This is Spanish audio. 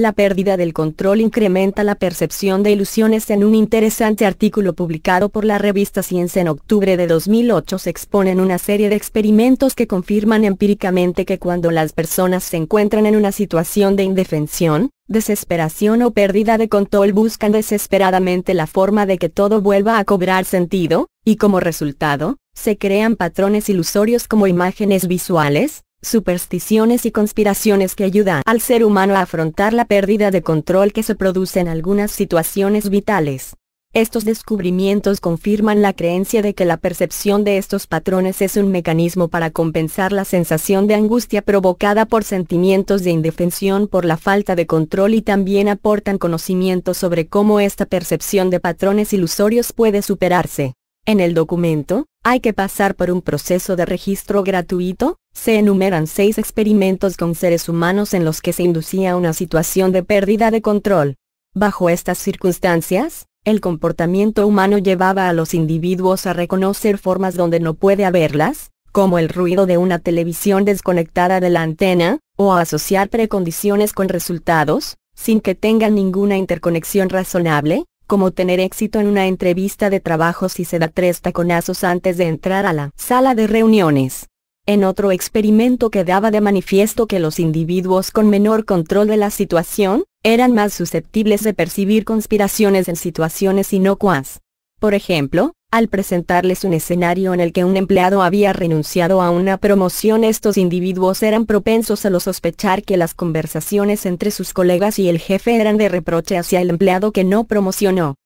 La pérdida del control incrementa la percepción de ilusiones. En un interesante artículo publicado por la revista Ciencia en octubre de 2008 se exponen una serie de experimentos que confirman empíricamente que cuando las personas se encuentran en una situación de indefensión, desesperación o pérdida de control buscan desesperadamente la forma de que todo vuelva a cobrar sentido, y como resultado, se crean patrones ilusorios como imágenes visuales, supersticiones y conspiraciones que ayudan al ser humano a afrontar la pérdida de control que se produce en algunas situaciones vitales. Estos descubrimientos confirman la creencia de que la percepción de estos patrones es un mecanismo para compensar la sensación de angustia provocada por sentimientos de indefensión por la falta de control y también aportan conocimiento sobre cómo esta percepción de patrones ilusorios puede superarse. En el documento, hay que pasar por un proceso de registro gratuito, se enumeran seis experimentos con seres humanos en los que se inducía una situación de pérdida de control. Bajo estas circunstancias, el comportamiento humano llevaba a los individuos a reconocer formas donde no puede haberlas, como el ruido de una televisión desconectada de la antena, o a asociar precondiciones con resultados, sin que tengan ninguna interconexión razonable, como tener éxito en una entrevista de trabajo si se da tres taconazos antes de entrar a la sala de reuniones. En otro experimento quedaba de manifiesto que los individuos con menor control de la situación, eran más susceptibles de percibir conspiraciones en situaciones inocuas. Por ejemplo, al presentarles un escenario en el que un empleado había renunciado a una promoción estos individuos eran propensos a lo sospechar que las conversaciones entre sus colegas y el jefe eran de reproche hacia el empleado que no promocionó.